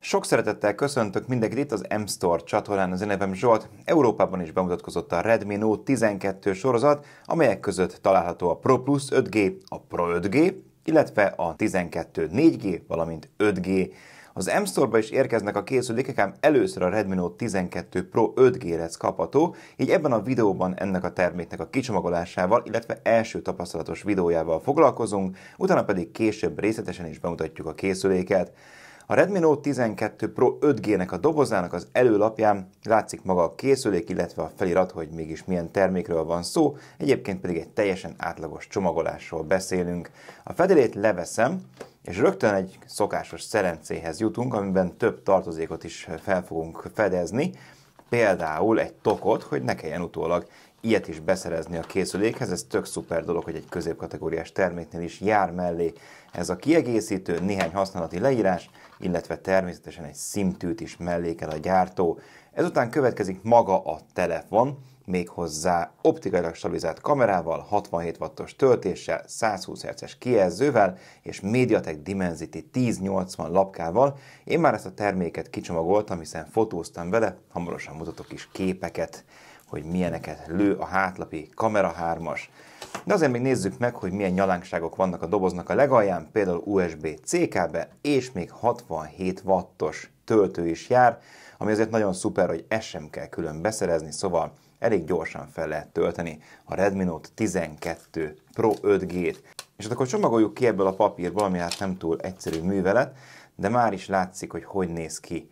Sok szeretettel köszöntök mindenkit itt az M-Store csatornán, az én nevem Zsolt. Európában is bemutatkozott a Redmi Note 12 sorozat, amelyek között található a Pro Plus 5G, a Pro 5G, illetve a 12 4G, valamint 5G. Az M Store-ba is érkeznek a készülékek, ám először a Redmi Note 12 Pro 5G-re kapható, így ebben a videóban ennek a terméknek a kicsomagolásával, illetve első tapasztalatos videójával foglalkozunk, utána pedig később részletesen is bemutatjuk a készüléket. A Redmi Note 12 Pro 5G-nek a dobozának az előlapján látszik maga a készülék, illetve a felirat, hogy mégis milyen termékről van szó, egyébként pedig egy teljesen átlagos csomagolásról beszélünk. A fedelét leveszem, és rögtön egy szokásos szerencéhez jutunk, amiben több tartozékot is fel fogunk fedezni például egy tokot, hogy ne kelljen utólag ilyet is beszerezni a készülékhez, ez tök szuper dolog, hogy egy középkategóriás terméknél is jár mellé ez a kiegészítő, néhány használati leírás, illetve természetesen egy szimtűt is mellé kell a gyártó. Ezután következik maga a telefon, még hozzá optikailag stabilizált kamerával, 67 wattos töltéssel, 120 Hz-es kijelzővel és Mediatek Dimensity 1080 lapkával. Én már ezt a terméket kicsomagoltam, hiszen fotóztam vele, hamarosan mutatok is képeket, hogy milyeneket lő a hátlapi kamera 3-as. De azért még nézzük meg, hogy milyen nyalánkságok vannak a doboznak a legalján, például USB-C kábel és még 67 wattos töltő is jár, ami azért nagyon szuper, hogy ezt sem kell külön beszerezni, szóval elég gyorsan fel lehet tölteni a Redmi Note 12 Pro 5G-t. És hát akkor csomagoljuk ki ebből a papírból, ami hát nem túl egyszerű művelet, de már is látszik, hogy hogy néz ki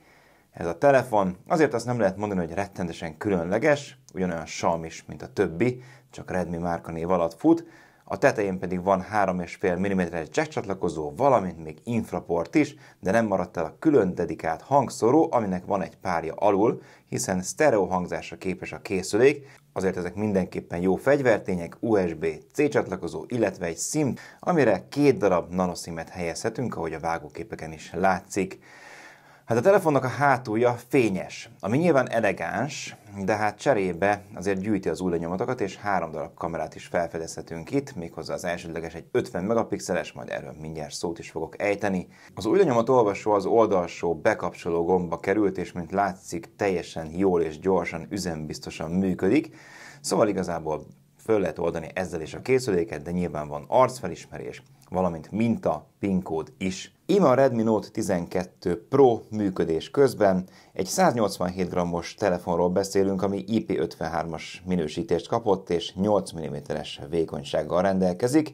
ez a telefon. Azért azt nem lehet mondani, hogy rettentesen különleges, ugyanolyan Xiaomi mint a többi, csak Redmi márkanév alatt fut, a tetején pedig van 3,5 mm-es jack csatlakozó, valamint még infraport is, de nem maradt el a külön dedikált hangszóró, aminek van egy párja alul, hiszen stereo hangzásra képes a készülék, azért ezek mindenképpen jó fegyvertények, USB-C csatlakozó, illetve egy SIM, amire két darab nanoszimet helyezhetünk, ahogy a vágóképeken is látszik. Hát a telefonnak a hátulja fényes, ami nyilván elegáns, de hát cserébe azért gyűjti az új lenyomatokat, és három darab kamerát is felfedezhetünk itt, méghozzá az elsődleges egy 50 megapixeles, majd erről mindjárt szót is fogok ejteni. Az új lenyomat olvasó az oldalsó bekapcsoló gomba került, és mint látszik teljesen jól és gyorsan, üzembiztosan működik, szóval igazából föl lehet oldani ezzel is a készüléket, de nyilván van arcfelismerés, valamint minta PIN kód is. Ima a Redmi Note 12 Pro működés közben egy 187 g-os telefonról beszélünk, ami IP53-as minősítést kapott és 8 mm-es vékonysággal rendelkezik.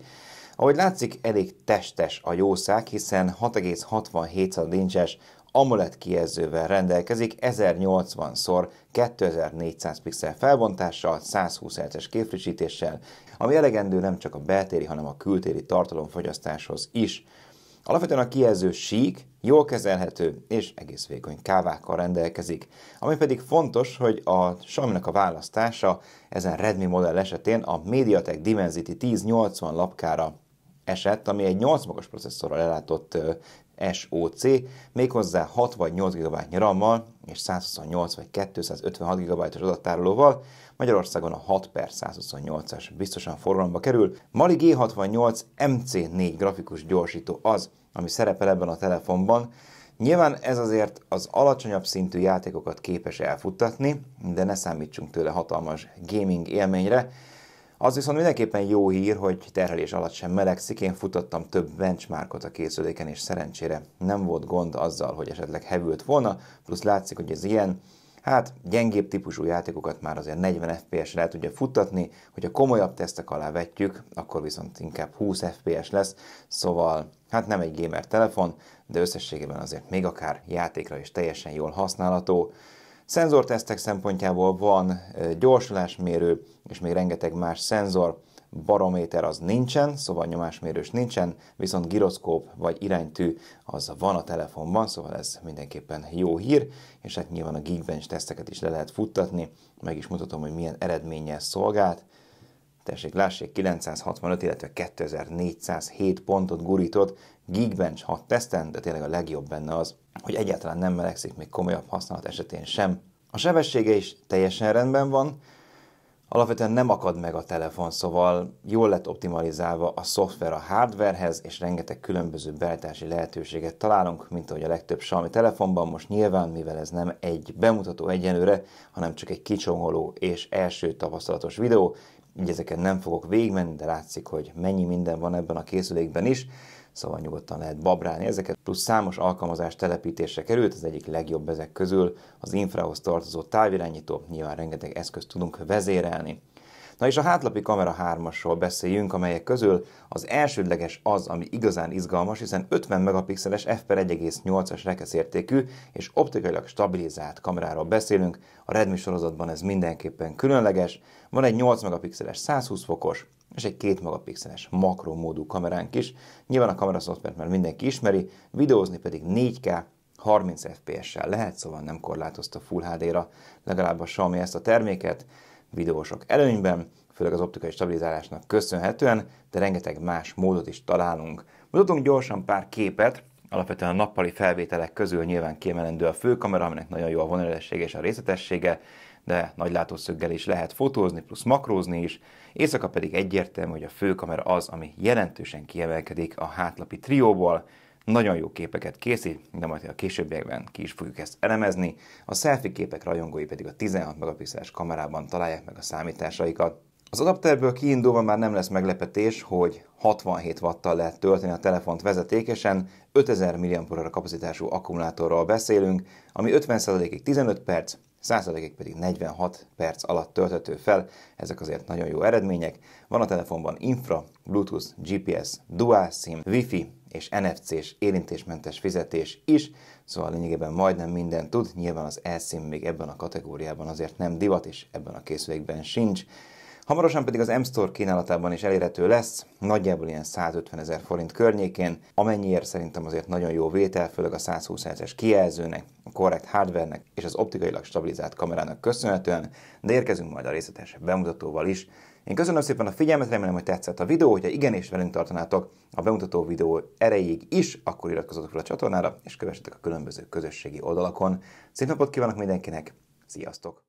Ahogy látszik, elég testes a jószág, hiszen 6,67 inches AMOLED kijelzővel rendelkezik 1080x 2400 pixel felbontással, 120 Hz-es képfrissítéssel, ami elegendő nem csak a beltéri, hanem a kültéri tartalomfogyasztáshoz is. Alapvetően a kijelző sík, jól kezelhető és egész vékony kávákkal rendelkezik. Ami pedig fontos, hogy a xiaomi a választása ezen Redmi modell esetén a MediaTek Dimensity 1080 lapkára esett, ami egy 8 magas processzorral ellátott SOC, méghozzá 68 GB RAM-mal és 128 vagy 256 GB-os adattárolóval, Magyarországon a 6 per 128-as biztosan forgalomba kerül. Mali G68 MC4 grafikus gyorsító az, ami szerepel ebben a telefonban, Nyilván ez azért az alacsonyabb szintű játékokat képes elfuttatni, de ne számítsunk tőle hatalmas gaming élményre, az viszont mindenképpen jó hír, hogy terhelés alatt sem melegszik, én futottam több benchmarkot a készüléken, és szerencsére nem volt gond azzal, hogy esetleg hevült volna, plusz látszik, hogy ez ilyen hát gyengébb típusú játékokat már azért 40 FPS-re el tudja futtatni, hogyha komolyabb tesztek alá vetjük, akkor viszont inkább 20 FPS lesz, szóval hát nem egy gamer telefon, de összességében azért még akár játékra is teljesen jól használható. Szenzortesztek szempontjából van gyorsulásmérő, és még rengeteg más szenzor, barométer az nincsen, szóval nyomásmérős nincsen, viszont gyroszkóp vagy iránytű az van a telefonban, szóval ez mindenképpen jó hír, és hát nyilván a Geekbench teszteket is le lehet futtatni, meg is mutatom, hogy milyen eredménnyel szolgált, tessék, lássék, 965, illetve 2407 pontot gurított, Geekbench 6 teszten, de tényleg a legjobb benne az, hogy egyáltalán nem melegszik még komolyabb használat esetén sem. A sebessége is teljesen rendben van, Alapvetően nem akad meg a telefon, szóval jól lett optimalizálva a szoftver a hardwarehez, és rengeteg különböző beltási lehetőséget találunk, mint ahogy a legtöbb Xiaomi telefonban most nyilván, mivel ez nem egy bemutató egyenőre, hanem csak egy kicsomoló és első tapasztalatos videó, így ezeken nem fogok végigmenni, de látszik, hogy mennyi minden van ebben a készülékben is, szóval nyugodtan lehet babrálni ezeket, plusz számos alkalmazás telepítésre került, az egyik legjobb ezek közül az infrahoz tartozó távirányító, nyilván rengeteg eszközt tudunk vezérelni. Na és a hátlapi kamera 3-asról beszéljünk, amelyek közül az elsődleges az, ami igazán izgalmas, hiszen 50 megapixeles f 1,8-as rekeszértékű és optikailag stabilizált kameráról beszélünk. A Redmi sorozatban ez mindenképpen különleges. Van egy 8 megapixeles 120 fokos, és egy 2 megapixeles módú kameránk is. Nyilván a kamera szoftvert már mindenki ismeri, videózni pedig 4K 30 fps-sel lehet, szóval nem korlátozta Full HD-ra, legalább a Xiaomi ezt a terméket videósok előnyben, főleg az optikai stabilizálásnak köszönhetően, de rengeteg más módot is találunk. Mutatunk gyorsan pár képet, alapvetően a nappali felvételek közül nyilván kiemelendő a főkamera, aminek nagyon jó a vonalessége és a részletessége, de nagy látószöggel is lehet fotózni, plusz makrózni is. Éjszaka pedig egyértelmű, hogy a főkamera az, ami jelentősen kiemelkedik a hátlapi trióból, nagyon jó képeket készít, de majd a későbbiekben ki is fogjuk ezt elemezni. A selfie képek rajongói pedig a 16 megapixeles kamerában találják meg a számításaikat. Az adapterből kiindulva már nem lesz meglepetés, hogy 67 wattal lehet tölteni a telefont vezetékesen, 5000 mAh kapacitású akkumulátorról beszélünk, ami 50%-ig 15 perc, századékig pedig 46 perc alatt tölthető fel, ezek azért nagyon jó eredmények. Van a telefonban infra, Bluetooth, GPS, dual SIM, Wi-Fi és NFC-s érintésmentes fizetés is, szóval lényegében majdnem minden tud, nyilván az eSIM még ebben a kategóriában azért nem divat, és ebben a készülékben sincs. Hamarosan pedig az M-Store kínálatában is elérhető lesz, nagyjából ilyen 150 ezer forint környékén, amennyiért szerintem azért nagyon jó vétel, főleg a 120 es kijelzőnek, a korrekt hardvernek és az optikailag stabilizált kamerának köszönhetően, de érkezünk majd a részletes bemutatóval is. Én köszönöm szépen a figyelmet, remélem, hogy tetszett a videó, hogyha igen és velünk tartanátok a bemutató videó erejéig is, akkor iratkozzatok fel a csatornára, és kövessetek a különböző közösségi oldalakon. Szép napot kívánok mindenkinek, sziasztok!